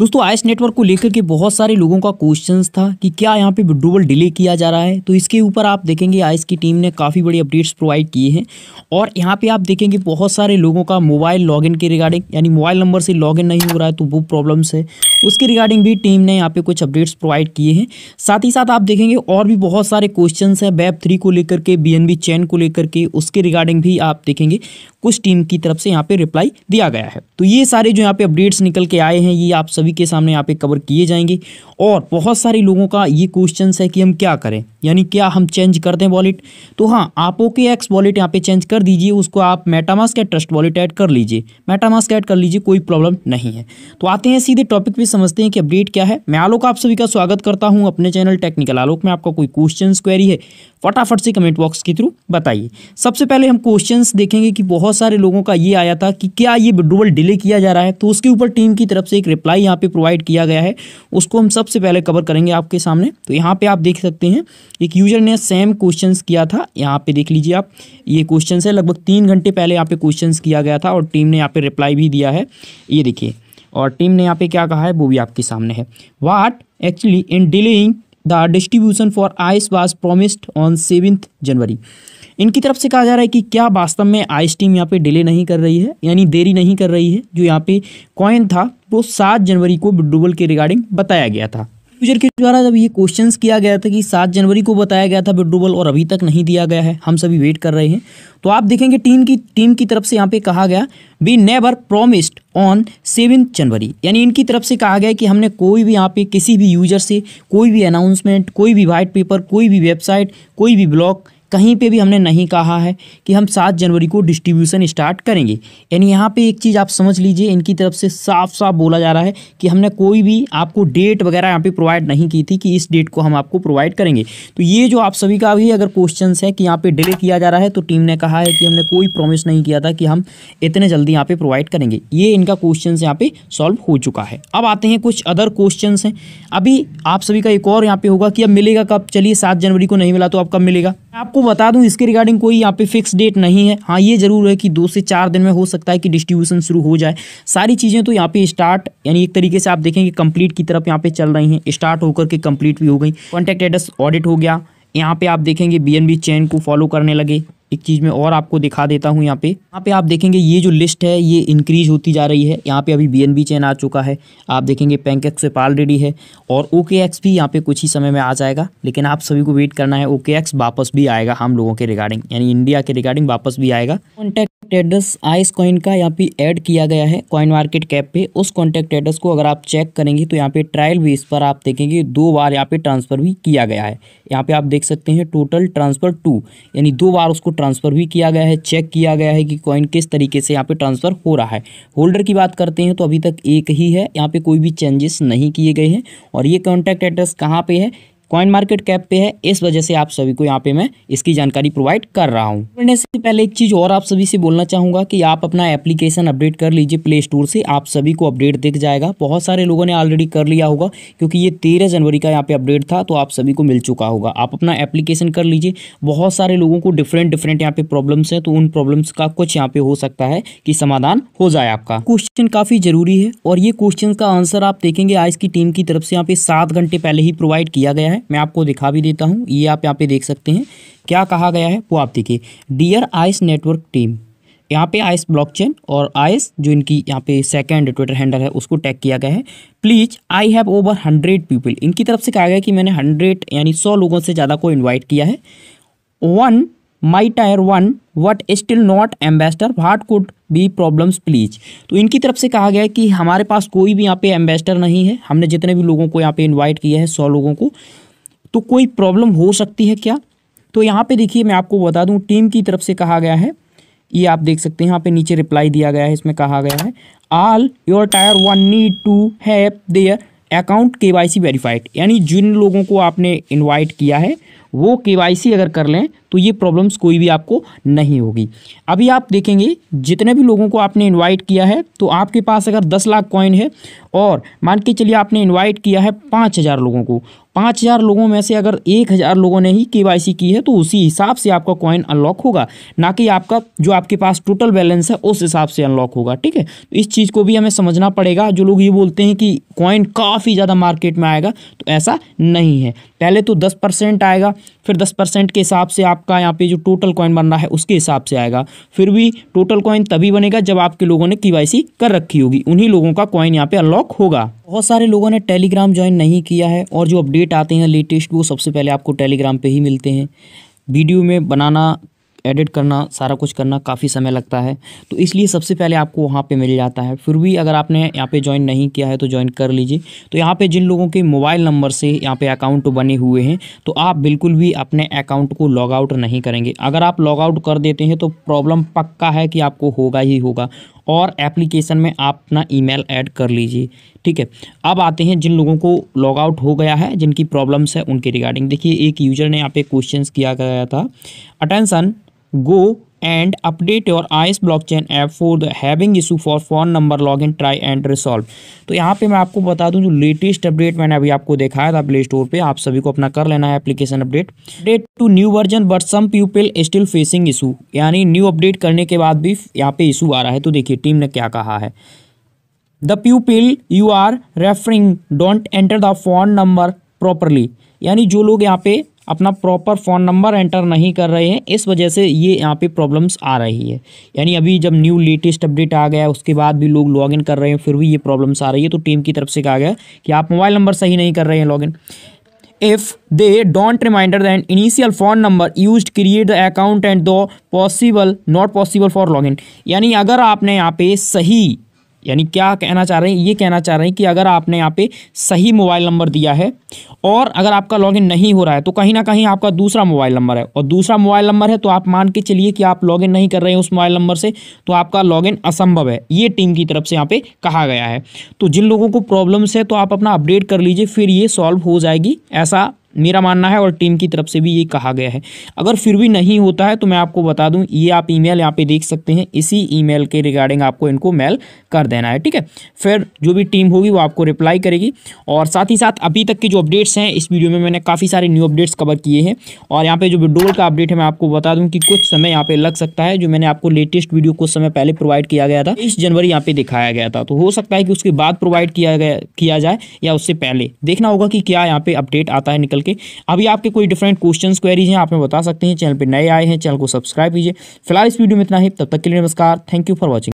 दोस्तों आयस नेटवर्क को लेकर के बहुत सारे लोगों का क्वेश्चन था कि क्या यहाँ पे विड्रोवल डिले किया जा रहा है तो इसके ऊपर आप देखेंगे आयस की टीम ने काफ़ी बड़ी अपडेट्स प्रोवाइड किए हैं और यहाँ पे आप देखेंगे बहुत सारे लोगों का मोबाइल लॉगिन के रिगार्डिंग यानी मोबाइल नंबर से लॉगिन नहीं हो रहा है तो वो प्रॉब्लम्स है उसके रिगार्डिंग भी टीम ने यहाँ पे कुछ अपडेट्स प्रोवाइड किए हैं साथ ही साथ आप देखेंगे और भी बहुत सारे क्वेश्चन हैं वेब थ्री को लेकर के बी चैन को लेकर के उसके रिगार्डिंग भी आप देखेंगे कुछ टीम की तरफ से यहाँ पे रिप्लाई दिया गया है तो ये सारे जो यहाँ पे अपडेट्स निकल के आए हैं ये आप सभी के सामने यहाँ पे कवर किए जाएंगे और बहुत सारे लोगों का ये क्वेश्चन है कि हम क्या करें यानी क्या हम चेंज कर दें वॉलेट तो हाँ आप ओके एक्स वॉलेट यहाँ पे चेंज कर दीजिए उसको आप मेटामास्क या ट्रस्ट वॉलेट ऐड कर लीजिए मेटामास्क ऐड कर लीजिए कोई प्रॉब्लम नहीं है तो आते हैं सीधे टॉपिक पे समझते हैं कि अपडेट क्या है मैं आलोक आप सभी का स्वागत करता हूं अपने चैनल टेक्निकल आलोक में आपका कोई क्वेश्चन क्वेरी है फटाफट से कमेंट बॉक्स के थ्रू बताइए सबसे पहले हम क्वेश्चन देखेंगे कि बहुत सारे लोगों का ये आया था कि क्या ये विड्रोवल डिले किया जा रहा है तो उसके ऊपर टीम की तरफ से एक रिप्लाई यहाँ पर प्रोवाइड किया गया है उसको हम सबसे पहले कवर करेंगे आपके सामने तो यहाँ पे आप देख सकते हैं एक यूजर ने सेम क्वेश्चन किया था यहाँ पे देख लीजिए आप ये क्वेश्चन है लगभग तीन घंटे पहले यहाँ पे क्वेश्चन किया गया था और टीम ने यहाँ पे रिप्लाई भी दिया है ये देखिए और टीम ने यहाँ पे क्या कहा है वो भी आपके सामने है what actually in delaying the distribution for ice was promised on seventh January इनकी तरफ से कहा जा रहा है कि क्या वास्तव में आइस टीम यहाँ पे डिले नहीं कर रही है यानी देरी नहीं कर रही है जो यहाँ पे कॉइन था वो सात जनवरी को विड्रोवल के रिगार्डिंग बताया गया था यूजर के द्वारा जब ये क्वेश्चंस किया गया था कि सात जनवरी को बताया गया था विड्रोवल और अभी तक नहीं दिया गया है हम सभी वेट कर रहे हैं तो आप देखेंगे टीम की टीम की तरफ से यहाँ पे कहा गया we never promised on seven January यानी इनकी तरफ से कहा गया कि हमने कोई भी यहाँ पे किसी भी यूजर से कोई भी अनाउंसमेंट कोई भी वाइट पेपर कोई भी वेबसाइट कोई भी ब्लॉग कहीं पे भी हमने नहीं कहा है कि हम सात जनवरी को डिस्ट्रीब्यूशन स्टार्ट करेंगे यानी यहाँ पे एक चीज़ आप समझ लीजिए इनकी तरफ से साफ साफ बोला जा रहा है कि हमने कोई भी आपको डेट वगैरह यहाँ पे प्रोवाइड नहीं की थी कि इस डेट को हम आपको प्रोवाइड करेंगे तो ये जो आप सभी का भी अगर क्वेश्चन है कि यहाँ पर डिले किया जा रहा है तो टीम ने कहा है कि हमने कोई प्रोमिस नहीं किया था कि हम इतने जल्दी यहाँ पर प्रोवाइड करेंगे ये इनका क्वेश्चन यहाँ पर सॉल्व हो चुका है अब आते हैं कुछ अदर क्वेश्चन हैं अभी आप सभी का एक और यहाँ पर होगा कि अब मिलेगा कब चलिए सात जनवरी को नहीं मिला तो अब कब मिलेगा आपको आपको बता दूं इसके रिगार्डिंग कोई यहाँ पे फिक्स डेट नहीं है हाँ ये जरूर है कि दो से चार दिन में हो सकता है कि डिस्ट्रीब्यूशन शुरू हो जाए सारी चीज़ें तो यहाँ पे स्टार्ट यानी एक तरीके से आप देखेंगे कंप्लीट की तरफ यहाँ पे चल रही हैं स्टार्ट होकर के कंप्लीट भी हो गई कॉन्टैक्ट एड्रेस ऑडिट हो गया यहाँ पे आप देखेंगे बी चेन को फॉलो करने लगे एक चीज़ में और आपको दिखा देता हूँ यहाँ पे यहाँ पे आप देखेंगे ये जो लिस्ट है ये इंक्रीज होती जा रही है यहाँ पे अभी बी एन बी आ चुका है आप देखेंगे पैंकेक्स पे रेडी है और ओके एक्स भी यहाँ पे कुछ ही समय में आ जाएगा लेकिन आप सभी को वेट करना है ओके एक्स वापस भी आएगा हम लोगों के रिगार्डिंग यानी इंडिया के रिगार्डिंग वापस भी आएगा contact contact address ice coin का यहाँ पे ऐड किया गया है कॉइन मार्केट कैप पे उस कॉन्टैक्ट एड्रेस को अगर आप चेक करेंगे तो यहाँ पे ट्रायल बेस पर आप देखेंगे दो बार यहाँ पे ट्रांसफ़र भी किया गया है यहाँ पे आप देख सकते हैं टोटल ट्रांसफ़र टू यानी दो बार उसको ट्रांसफ़र भी किया गया है चेक किया गया है कि कॉइन किस तरीके से यहाँ पर ट्रांसफ़र हो रहा है होल्डर की बात करते हैं तो अभी तक एक ही है यहाँ पर कोई भी चेंजेस नहीं किए गए हैं और ये कॉन्टैक्ट एड्रेस कहाँ पर है कॉइन मार्केट कैप पे है इस वजह से आप सभी को यहाँ पे मैं इसकी जानकारी प्रोवाइड कर रहा हूँ करने से पहले एक चीज़ और आप सभी से बोलना चाहूंगा कि आप अपना एप्लीकेशन अपडेट कर लीजिए प्ले स्टोर से आप सभी को अपडेट दिख जाएगा बहुत सारे लोगों ने ऑलरेडी कर लिया होगा क्योंकि ये तेरह जनवरी का यहाँ पे अपडेट था तो आप सभी को मिल चुका होगा आप अपना एप्लीकेशन कर लीजिए बहुत सारे लोगों को डिफरेंट डिफरेंट यहाँ पे प्रॉब्लम्स है तो उन प्रॉब्लम्स का कुछ यहाँ पे हो सकता है कि समाधान हो जाए आपका क्वेश्चन काफ़ी ज़रूरी है और ये क्वेश्चन का आंसर आप देखेंगे आज की टीम की तरफ से यहाँ पे सात घंटे पहले ही प्रोवाइड किया गया है है मैं आपको दिखा भी देता हूँ ये आप यहाँ पे देख सकते हैं क्या कहा गया है वो आप देखिए डियर आइस नेटवर्क टीम यहाँ पे आइस ब्लॉकचेन और आइस जो इनकी यहाँ पे सेकंड ट्विटर हैंडल है उसको टैग किया गया है please I have over hundred people इनकी तरफ से कहा गया कि मैंने हंड्रेड यानी सौ लोगों से ज़्यादा को इन्वाइट किया है one my tier one what still not ambassador what could be problems please तो इनकी तरफ से कहा गया कि हमारे पास कोई भी यहाँ पे एम्बेसडर नहीं है हमने जितने भी लोगों को यहाँ पे इन्वाइट किया है सौ लोगों को तो कोई प्रॉब्लम हो सकती है क्या तो यहाँ पे देखिए मैं आपको बता दूँ टीम की तरफ से कहा गया है ये आप देख सकते हैं यहाँ पे नीचे रिप्लाई दिया गया है इसमें कहा गया है all your tier one need to have their account K Y C verified यानी जिन लोगों को आपने इनवाइट किया है वो के वाई सी अगर कर लें तो ये प्रॉब्लम्स कोई भी आपको नहीं होगी अभी आप देखेंगे जितने भी लोगों को आपने इनवाइट किया है तो आपके पास अगर दस लाख कॉइन है और मान के चलिए आपने इनवाइट किया है पाँच हज़ार लोगों को पाँच हज़ार लोगों में से अगर एक हज़ार लोगों ने ही के की है तो उसी हिसाब से आपका कॉइन अनलॉक होगा ना कि आपका जो आपके पास टोटल बैलेंस है उस हिसाब से अनलॉक होगा ठीक है तो इस चीज़ को भी हमें समझना पड़ेगा जो लोग ये बोलते हैं कि कॉइन काफ़ी ज़्यादा मार्केट में आएगा तो ऐसा नहीं है पहले तो दस परसेंट आएगा फिर दस परसेंट के हिसाब से आपका यहाँ पे जो टोटल कॉइन बन रहा है उसके हिसाब से आएगा फिर भी टोटल कॉइन तभी बनेगा जब आपके लोगों ने के कर रखी होगी उन्हीं लोगों का कॉइन यहाँ पे अनलॉक होगा बहुत सारे लोगों ने टेलीग्राम ज्वाइन नहीं किया है और जो अपडेट अपडेट आते हैं लेटेस्ट वो सबसे पहले आपको टेलीग्राम पे ही मिलते हैं वीडियो में बनाना एडिट करना सारा कुछ करना काफ़ी समय लगता है तो इसलिए सबसे पहले आपको वहाँ पे मिल जाता है फिर भी अगर आपने यहाँ पे ज्वाइन नहीं किया है तो ज्वाइन कर लीजिए तो यहाँ पे जिन लोगों के मोबाइल नंबर से यहाँ पे अकाउंट बने हुए हैं तो आप बिल्कुल भी अपने अकाउंट को लॉग आउट नहीं करेंगे अगर आप लॉग आउट कर देते हैं तो प्रॉब्लम पक्का है कि आपको होगा ही होगा और एप्लीकेशन में आप अपना ईमेल ऐड कर लीजिए ठीक है अब आते हैं जिन लोगों को लॉग आउट हो गया है जिनकी प्रॉब्लम्स है उनके रिगार्डिंग देखिए एक यूजर ने यहाँ पे क्वेश्चन किया गया था attention go and update your ice blockchain app for the having issue for phone number login try and resolve तो यहाँ पे मैं आपको बता दूं जो लेटेस्ट अपडेट मैंने अभी आपको दिखाया था प्ले स्टोर पर आप सभी को अपना कर लेना है application update update to new version but some people still facing issue यानी न्यू अपडेट करने के बाद भी यहाँ पे इशू आ रहा है तो देखिए टीम ने क्या कहा है the people you are referring don't enter the phone number properly यानी जो लोग यहाँ पे अपना प्रॉपर फ़ोन नंबर एंटर नहीं कर रहे हैं इस वजह से ये यहाँ पे प्रॉब्लम्स आ रही है यानी अभी जब न्यू लेटेस्ट अपडेट आ गया उसके बाद भी लोग लॉगिन कर रहे हैं फिर भी ये प्रॉब्लम्स आ रही है तो टीम की तरफ से कहा गया कि आप मोबाइल नंबर सही नहीं कर रहे हैं login if they don't reminder the initial phone number used create the account and the possible not possible for login यानी अगर आपने यहाँ पे सही यानी क्या कहना चाह रहे हैं ये कहना चाह रहे हैं कि अगर आपने यहाँ पे सही मोबाइल नंबर दिया है और अगर आपका लॉगिन नहीं हो रहा है तो कहीं ना कहीं आपका दूसरा मोबाइल नंबर है और दूसरा मोबाइल नंबर है तो आप मान के चलिए कि आप लॉगिन नहीं कर रहे हैं उस मोबाइल नंबर से तो आपका लॉगिन असंभव है ये टीम की तरफ से यहाँ पे कहा गया है तो जिन लोगों को प्रॉब्लम्स है तो आप अपना अपडेट कर लीजिए फिर ये सॉल्व हो जाएगी ऐसा मेरा मानना है और टीम की तरफ से भी ये कहा गया है अगर फिर भी नहीं होता है तो मैं आपको बता दूं ये आप ईमेल यहाँ पे देख सकते हैं इसी ईमेल के रिगार्डिंग आपको इनको मेल कर देना है ठीक है फिर जो भी टीम होगी वो आपको रिप्लाई करेगी और साथ ही साथ अभी तक के जो अपडेट्स हैं इस वीडियो में मैंने काफ़ी सारे न्यू अपडेट्स कवर किए हैं और यहाँ पे जो विड्रोल का अपडेट है मैं आपको बता दूँ कि कुछ समय यहाँ पे लग सकता है जो मैंने आपको लेटेस्ट वीडियो कुछ समय पहले प्रोवाइड किया गया था इस जनवरी यहाँ पे दिखाया गया था तो हो सकता है कि उसके बाद प्रोवाइड किया गया किया जाए या उससे पहले देखना होगा कि क्या यहाँ पे अपडेट आता है निकल के करके अभी आपके कोई डिफरेंट क्वेश्चन क्वेरीज हैं आप बता सकते हैं चैनल पर नए आए हैं चैनल को सब्सक्राइब कीजिए फिलहाल इस वीडियो में इतना ही तब तक के लिए नमस्कार थैंक यू फॉर वॉचिंग